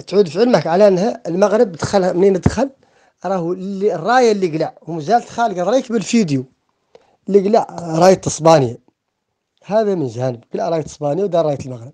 تعود في علمك على انها المغرب دخلها منين دخل راهو اللي الرايه اللي قلع ومازال خالق رايك بالفيديو اللي قلع رايه اسبانيا هذا من جانب قلع رايه اسبانيا ودار رايه المغرب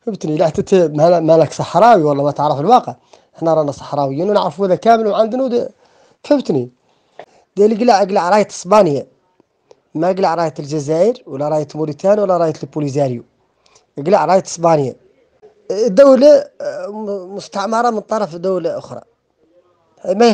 فهمتني لا حتى مالك صحراوي والله ما تعرف الواقع احنا رانا صحراويين ونعرفوا هذا كامل وعندنا فهمتني اللي قلع قلع رايه اسبانيا ما قلع رايه الجزائر ولا رايه موريتانيا ولا رايه البوليزاريو قلع رايه اسبانيا دولة مستعمرة من طرف دولة ما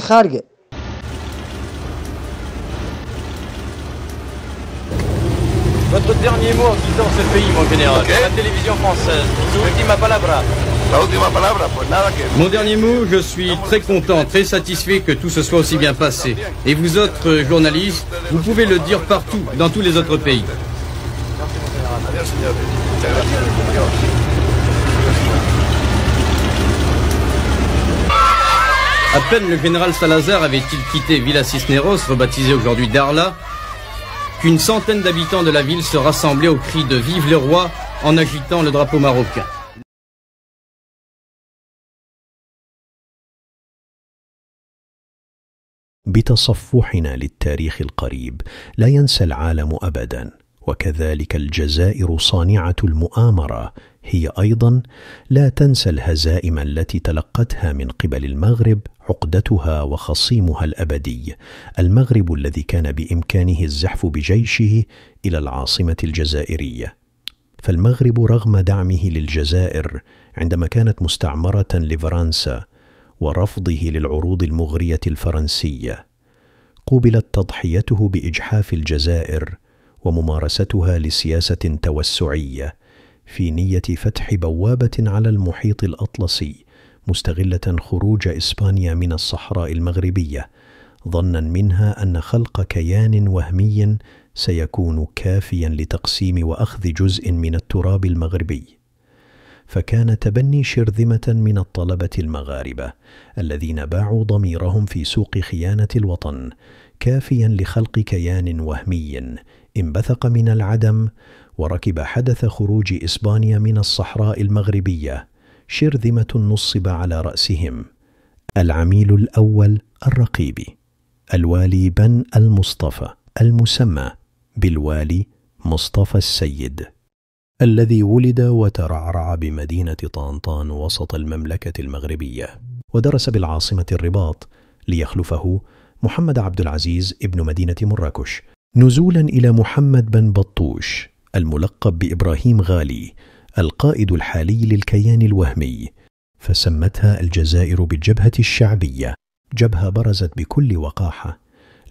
Votre dernier mot en quittant ce pays, mon général. La télévision française. Última La palabra, Mon dernier mot, je suis très content, très satisfait que tout se soit aussi bien passé. Et vous autres journalistes, vous pouvez le dire partout, dans tous les autres pays. À peine le général Salazar avait-il quitté Villa Cisneros, rebaptisé aujourd'hui Darla, qu'une centaine d'habitants de la ville se rassemblaient au cri de Vive le roi en agitant le drapeau marocain. وكذلك الجزائر صانعة المؤامرة هي أيضا لا تنسى الهزائم التي تلقتها من قبل المغرب عقدتها وخصيمها الأبدي المغرب الذي كان بإمكانه الزحف بجيشه إلى العاصمة الجزائرية فالمغرب رغم دعمه للجزائر عندما كانت مستعمرة لفرنسا ورفضه للعروض المغرية الفرنسية قوبلت تضحيته بإجحاف الجزائر وممارستها لسياسة توسعية في نية فتح بوابة على المحيط الأطلسي مستغلة خروج إسبانيا من الصحراء المغربية ظنا منها أن خلق كيان وهمي سيكون كافيا لتقسيم وأخذ جزء من التراب المغربي فكان تبني شرذمة من الطلبة المغاربة الذين باعوا ضميرهم في سوق خيانة الوطن كافيا لخلق كيان وهمي انبثق من العدم وركب حدث خروج إسبانيا من الصحراء المغربية شرذمة نصب على رأسهم العميل الأول الرقيبي الوالي بن المصطفى المسمى بالوالي مصطفى السيد الذي ولد وترعرع بمدينة طانطان وسط المملكة المغربية ودرس بالعاصمة الرباط ليخلفه محمد عبد العزيز ابن مدينة مراكش نزولا إلى محمد بن بطوش الملقب بإبراهيم غالي القائد الحالي للكيان الوهمي فسمتها الجزائر بالجبهة الشعبية جبهة برزت بكل وقاحة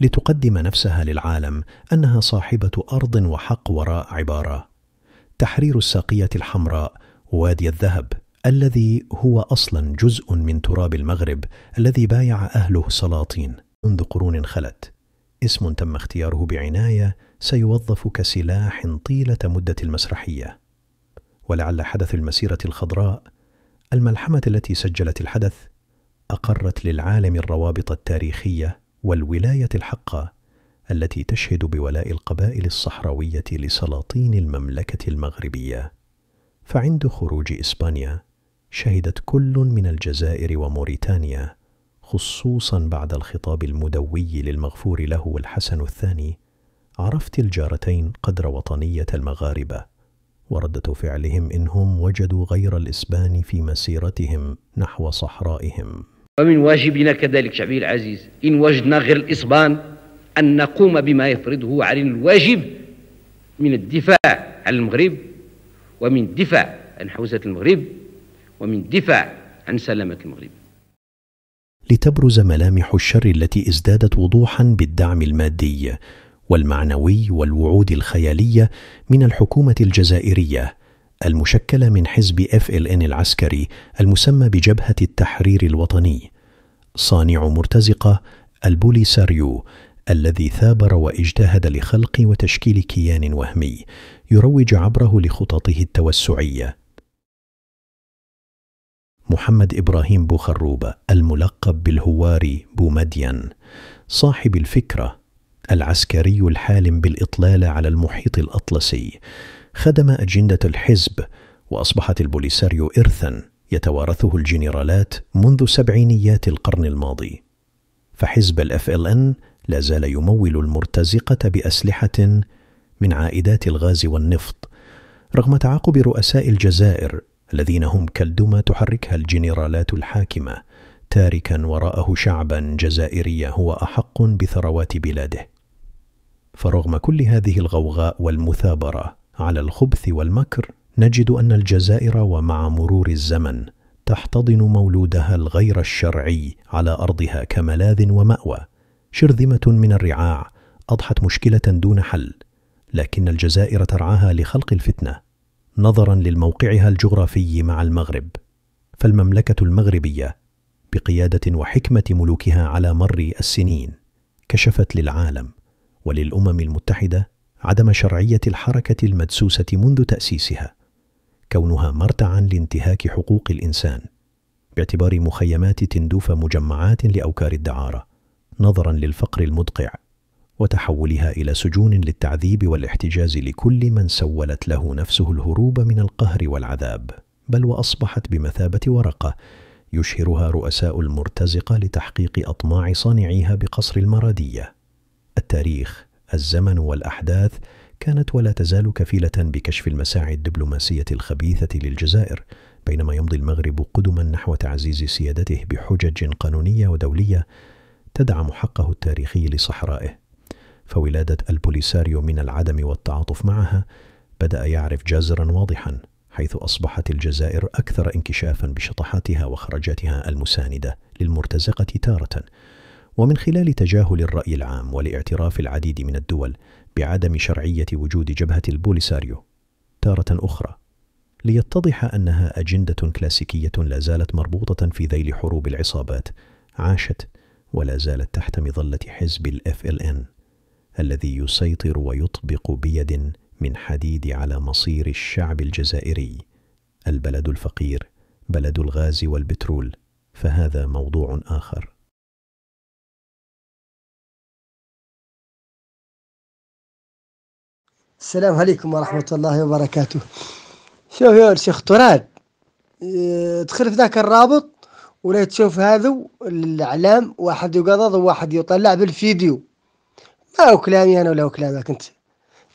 لتقدم نفسها للعالم أنها صاحبة أرض وحق وراء عبارة تحرير الساقية الحمراء وادي الذهب الذي هو أصلا جزء من تراب المغرب الذي بايع أهله السلاطين منذ قرون خلت اسم تم اختياره بعناية سيوظف كسلاح طيلة مدة المسرحية ولعل حدث المسيرة الخضراء الملحمة التي سجلت الحدث أقرت للعالم الروابط التاريخية والولاية الحقة التي تشهد بولاء القبائل الصحراوية لسلاطين المملكة المغربية فعند خروج إسبانيا شهدت كل من الجزائر وموريتانيا خصوصا بعد الخطاب المدوي للمغفور له الحسن الثاني عرفت الجارتين قدر وطنية المغاربة وردة فعلهم إنهم وجدوا غير الإسبان في مسيرتهم نحو صحرائهم ومن واجبنا كذلك شعبي العزيز إن وجدنا غير الإسبان أن نقوم بما يفرضه علينا الواجب من الدفاع عن المغرب ومن الدفاع عن حوزة المغرب ومن الدفاع عن سلامة المغرب لتبرز ملامح الشر التي ازدادت وضوحا بالدعم المادي والمعنوي والوعود الخيالية من الحكومة الجزائرية المشكلة من حزب اف ال ان العسكري المسمى بجبهة التحرير الوطني صانع مرتزقة البوليساريو الذي ثابر واجتهد لخلق وتشكيل كيان وهمي يروج عبره لخططه التوسعيه محمد إبراهيم بوخروبة الملقب بالهواري بومدين صاحب الفكرة العسكري الحالم بالاطلال على المحيط الأطلسي خدم أجندة الحزب وأصبحت البوليساريو إرثا يتوارثه الجنرالات منذ سبعينيات القرن الماضي فحزب الاف ال ان لا زال يمول المرتزقة بأسلحة من عائدات الغاز والنفط رغم تعاقب رؤساء الجزائر الذين هم كالدمى تحركها الجنرالات الحاكمة تاركا وراءه شعبا جزائريا هو أحق بثروات بلاده فرغم كل هذه الغوغاء والمثابرة على الخبث والمكر نجد أن الجزائر ومع مرور الزمن تحتضن مولودها الغير الشرعي على أرضها كملاذ ومأوى شرذمة من الرعاع أضحت مشكلة دون حل لكن الجزائر ترعاها لخلق الفتنة نظرا لموقعها الجغرافي مع المغرب فالمملكة المغربية بقيادة وحكمة ملوكها على مر السنين كشفت للعالم وللأمم المتحدة عدم شرعية الحركة المدسوسة منذ تأسيسها كونها مرتعا لانتهاك حقوق الإنسان باعتبار مخيمات تندوف مجمعات لأوكار الدعارة نظرا للفقر المدقع وتحولها إلى سجون للتعذيب والاحتجاز لكل من سولت له نفسه الهروب من القهر والعذاب بل وأصبحت بمثابة ورقة يشهرها رؤساء المرتزقة لتحقيق أطماع صانعيها بقصر المرادية التاريخ الزمن والأحداث كانت ولا تزال كفيلة بكشف المساعي الدبلوماسية الخبيثة للجزائر بينما يمضي المغرب قدما نحو تعزيز سيادته بحجج قانونية ودولية تدعم حقه التاريخي لصحرائه فولادة البوليساريو من العدم والتعاطف معها بدأ يعرف جزرا واضحا حيث أصبحت الجزائر أكثر انكشافا بشطحاتها وخرجاتها المساندة للمرتزقة تارة ومن خلال تجاهل الرأي العام والاعتراف العديد من الدول بعدم شرعية وجود جبهة البوليساريو تارة أخرى ليتضح أنها أجندة كلاسيكية لا زالت مربوطة في ذيل حروب العصابات عاشت ولا زالت تحت مظلة حزب الاف ال ان الذي يسيطر ويطبق بيد من حديد على مصير الشعب الجزائري البلد الفقير بلد الغاز والبترول فهذا موضوع آخر السلام عليكم ورحمة الله وبركاته شوف يا شيخ تراد ادخل اه، في ذاك الرابط ولا تشوف هذا الاعلام واحد يقرض وواحد يطلع بالفيديو ما هو كلامي انا ولا هو كلامك انت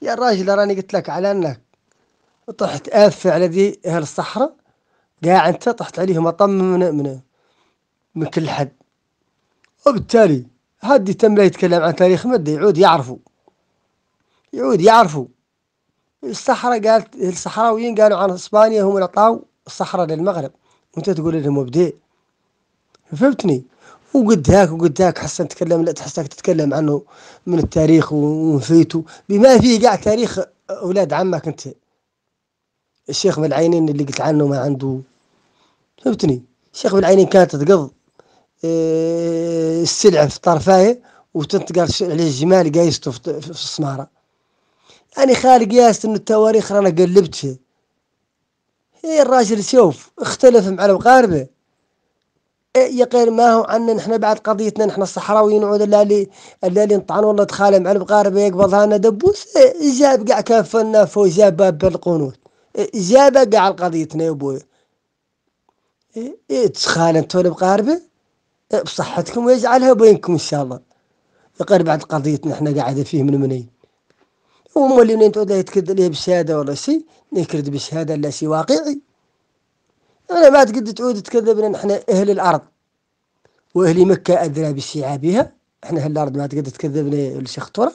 يا الراجل راني قلت لك على انك طحت اف على ذي اهل الصحراء قاع انت طحت عليهم اطم من من من كل حد وبالتالي هادي تم لا يتكلم عن تاريخ مدة يعود يعرفوا يعود يعرفوا الصحراء قالت الصحراويين قالوا عن اسبانيا هم اللي عطاو الصحراء للمغرب وانت تقول لهم مبدئ فهمتني وقد هاك وقد هاك حسن تكلم لا تحسك تتكلم عنه من التاريخ ونفيته بما فيه قاع تاريخ اولاد عمك انت الشيخ بالعينين اللي قلت عنه ما عنده فهمتني الشيخ بالعينين كانت تقض آه، السلع السلعه في طرفايه وتنتقل عليه الجمال قايسته في السماره يعني خالق ياست انه التواريخ رانا قلبت فيه هي الراجل شوف اختلف مع المقاربه يقير إيه، ما هو عنا نحن بعد قضيتنا نحن الصحراويين عود لا لي لا لي نطعن والله تخالم على المغاربه يقبضها لنا دبوس إيه، جاب كاع فنا فو جاب باب القنوت إيه، جاب كاع قضيتنا يا بوي تخالم انتو المغاربه بصحتكم ويجعلها بينكم ان شاء الله يقير بعد قضيتنا احنا قاعدين فيه من منين ومولي منين تعود لا يتكد ليه بشهاده ولا شيء يكرد بشهاده لا شيء واقعي أنا ما تقد تعود تكذبنا نحن أهل الأرض وأهل مكة أذنا بشعابها إحنا أهل الأرض ما تقد تكذبنا الشيخ ترى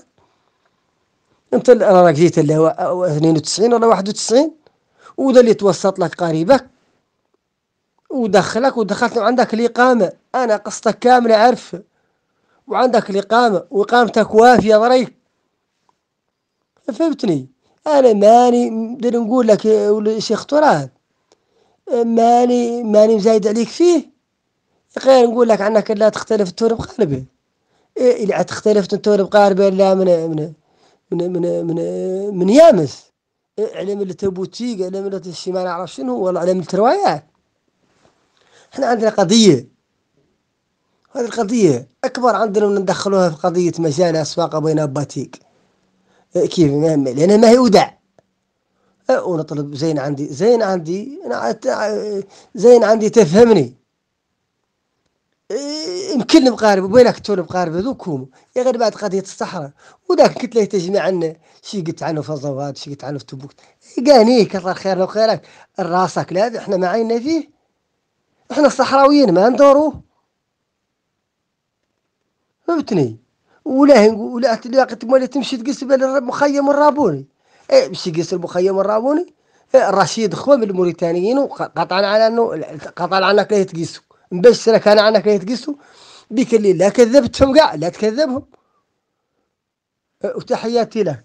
أنت أنا راك جيت 92 ولا 91 وذا اللي توسط لك قريبك ودخلك ودخلت وعندك الإقامة أنا قصتك كاملة عارفة وعندك الإقامة وإقامتك وافية ضريك فهمتني أنا ماني نقول لك الشيخ تراث ماني ماني مزايد عليك فيه غير نقول لك عنك لا تختلف التور بقاربه إيه تختلف التور بقاربه لا من من من من من, من يامس إيه، على ملة البوتيك على ملة تشي ما نعرف شنو والله على ملة احنا عندنا قضية هذه القضية أكبر عندنا من ندخلوها في قضية مجانا أسواق بين أباتيك إيه، كيف لأنها ما هي ودع ونطلب أه، زين عندي زين عندي زين عندي تفهمني يمكن إيه، مقارب وينك تون مقارب هذوك هم يا غير بعد قضية الصحراء وذاك قلت له تجمع عنا شي قلت عنه في الزواج شي قلت عنه في تبوك يقانيك إيه، إيه، كثر خيرنا وخيرك راسك لا احنا ما عيننا فيه احنا الصحراويين ما ندورو فهمتني ولا ولا ولا تمشي تقسم بين مخيم الرابوني إيه، بشقيس المخيم الرابوني إيه، رشيد خو من الموريتانيين وقطعا على انه قطعا عنك لا يتقيسوا باش كان انا عنك لا يتقيسوا بك اللي لا كذبتهم كاع لا تكذبهم إيه، وتحياتي لك